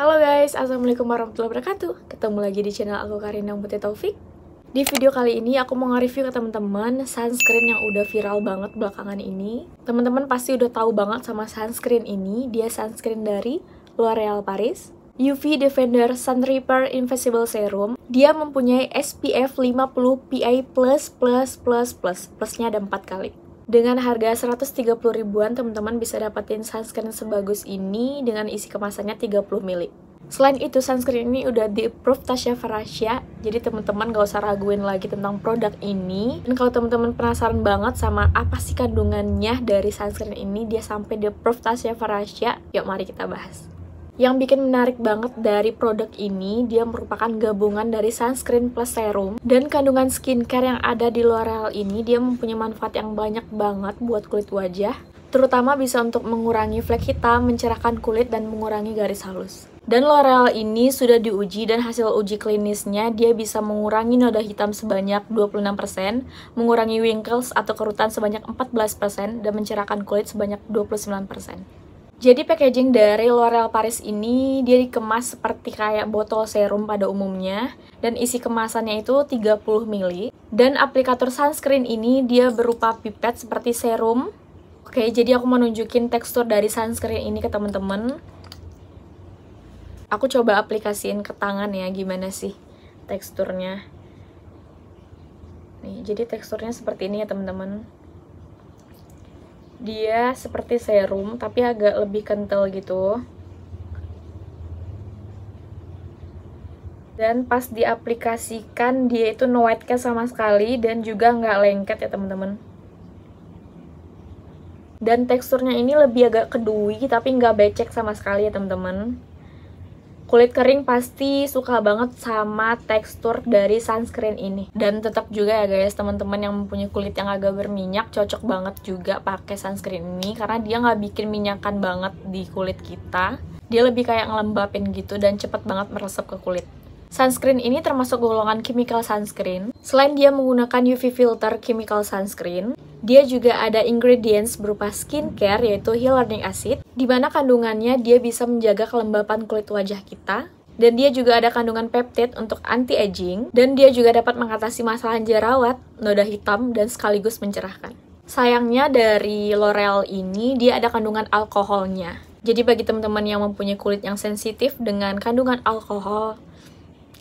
Halo guys, Assalamualaikum warahmatullahi wabarakatuh Ketemu lagi di channel aku Karina Putih Taufik Di video kali ini aku mau nge-review ke teman-teman sunscreen yang udah viral banget belakangan ini Teman-teman pasti udah tahu banget sama sunscreen ini Dia sunscreen dari L'Oreal Paris UV Defender Sun Reaper Invisible Serum. Dia mempunyai SPF 50 PA++++, plusnya ada 4 kali. Dengan harga 130 ribuan, teman-teman bisa dapetin sunscreen sebagus ini dengan isi kemasannya 30 ml. Selain itu, sunscreen ini udah di-approve Tasya Farasya, jadi teman-teman gak usah raguin lagi tentang produk ini. Dan kalau teman-teman penasaran banget sama apa sih kandungannya dari sunscreen ini, dia sampai di-approve Tasya Farasya, yuk mari kita bahas. Yang bikin menarik banget dari produk ini, dia merupakan gabungan dari sunscreen plus serum dan kandungan skincare yang ada di L'Oreal ini dia mempunyai manfaat yang banyak banget buat kulit wajah, terutama bisa untuk mengurangi flek hitam, mencerahkan kulit dan mengurangi garis halus. Dan L'Oreal ini sudah diuji dan hasil uji klinisnya dia bisa mengurangi noda hitam sebanyak 26%, mengurangi wrinkles atau kerutan sebanyak 14%, dan mencerahkan kulit sebanyak 29%. Jadi packaging dari L'Oreal Paris ini dia dikemas seperti kayak botol serum pada umumnya dan isi kemasannya itu 30 ml dan aplikator sunscreen ini dia berupa pipet seperti serum. Oke, jadi aku mau nunjukin tekstur dari sunscreen ini ke teman-teman. Aku coba aplikasiin ke tangan ya gimana sih teksturnya. Nih, jadi teksturnya seperti ini ya teman-teman dia seperti serum tapi agak lebih kental gitu dan pas diaplikasikan dia itu no white cast sama sekali dan juga nggak lengket ya teman-teman dan teksturnya ini lebih agak kedui tapi nggak becek sama sekali ya teman-teman Kulit kering pasti suka banget sama tekstur dari sunscreen ini. Dan tetap juga ya guys, teman-teman yang mempunyai kulit yang agak berminyak cocok banget juga pakai sunscreen ini karena dia nggak bikin minyakan banget di kulit kita. Dia lebih kayak ngelembapin gitu dan cepet banget meresap ke kulit. Sunscreen ini termasuk golongan chemical sunscreen. Selain dia menggunakan UV filter chemical sunscreen, dia juga ada ingredients berupa skincare yaitu hyaluronic acid, di mana kandungannya dia bisa menjaga kelembapan kulit wajah kita, dan dia juga ada kandungan peptide untuk anti-aging, dan dia juga dapat mengatasi masalah jerawat, noda hitam, dan sekaligus mencerahkan. Sayangnya dari L'Oreal ini, dia ada kandungan alkoholnya. Jadi bagi teman-teman yang mempunyai kulit yang sensitif dengan kandungan alkohol,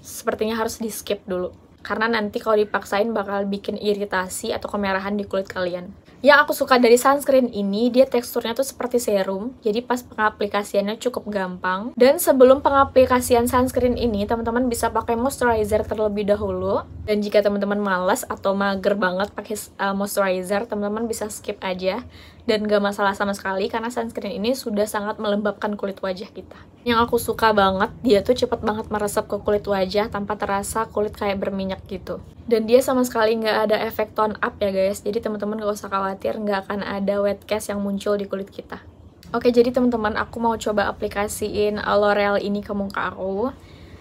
sepertinya harus di-skip dulu karena nanti kalau dipaksain bakal bikin iritasi atau kemerahan di kulit kalian. Yang aku suka dari sunscreen ini, dia teksturnya tuh seperti serum, jadi pas pengaplikasiannya cukup gampang. Dan sebelum pengaplikasian sunscreen ini, teman-teman bisa pakai moisturizer terlebih dahulu. Dan jika teman-teman males atau mager banget pakai eh, moisturizer, teman-teman bisa skip aja dan gak masalah sama sekali karena sunscreen ini sudah sangat melembabkan kulit wajah kita. Yang aku suka banget, dia tuh cepet banget meresap ke kulit wajah tanpa terasa kulit kayak berminyak gitu. Dan dia sama sekali nggak ada efek tone up ya guys, jadi teman-teman gak usah khawatir nggak akan ada wet cast yang muncul di kulit kita. Oke, jadi teman-teman aku mau coba aplikasiin L'Oreal ini ke muka aku.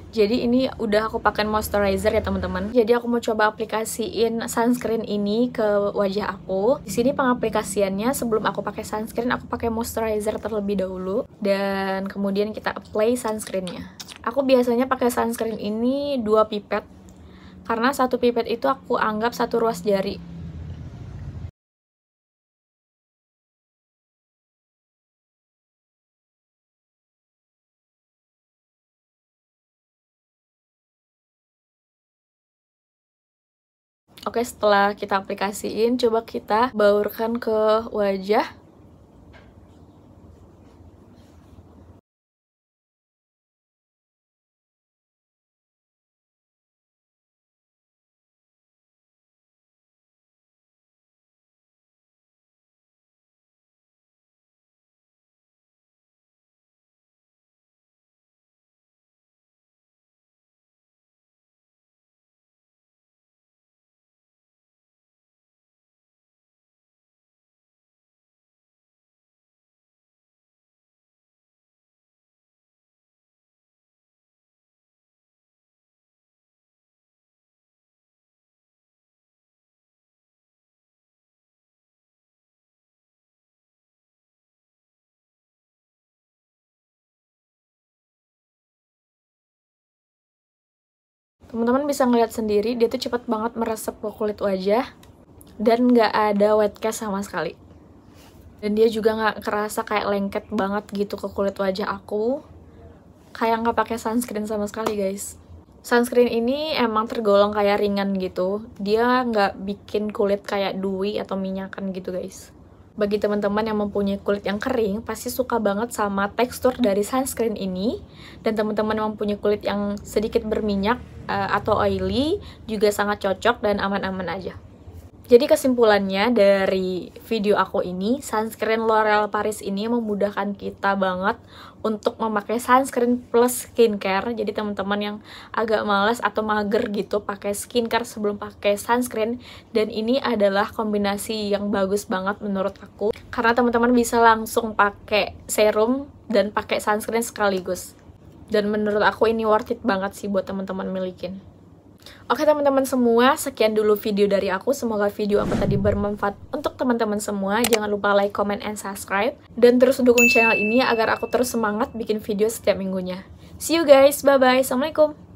Jadi ini udah aku pakai moisturizer ya teman-teman. Jadi aku mau coba aplikasiin sunscreen ini ke wajah aku. Di sini pengaplikasiannya sebelum aku pakai sunscreen aku pakai moisturizer terlebih dahulu dan kemudian kita apply sunscreennya. Aku biasanya pakai sunscreen ini dua pipet karena satu pipet itu aku anggap satu ruas jari Oke, setelah kita aplikasiin, coba kita baurkan ke wajah. Teman-teman bisa ngeliat sendiri, dia tuh cepet banget meresap ke kulit wajah dan nggak ada wet cast sama sekali. Dan dia juga nggak kerasa kayak lengket banget gitu ke kulit wajah aku. Kayak nggak pakai sunscreen sama sekali, guys. Sunscreen ini emang tergolong kayak ringan gitu. Dia nggak bikin kulit kayak dewy atau minyakan gitu, guys. Bagi teman-teman yang mempunyai kulit yang kering, pasti suka banget sama tekstur dari sunscreen ini. Dan teman-teman yang mempunyai kulit yang sedikit berminyak uh, atau oily, juga sangat cocok dan aman-aman aja. Jadi kesimpulannya dari video aku ini, sunscreen L'Oreal Paris ini memudahkan kita banget untuk memakai sunscreen plus skincare. Jadi teman-teman yang agak males atau mager gitu pakai skincare sebelum pakai sunscreen dan ini adalah kombinasi yang bagus banget menurut aku karena teman-teman bisa langsung pakai serum dan pakai sunscreen sekaligus. Dan menurut aku ini worth it banget sih buat teman-teman milikin. Oke teman-teman semua, sekian dulu video dari aku. Semoga video aku tadi bermanfaat untuk teman-teman semua. Jangan lupa like, comment, and subscribe. Dan terus dukung channel ini agar aku terus semangat bikin video setiap minggunya. See you guys, bye-bye. Assalamualaikum.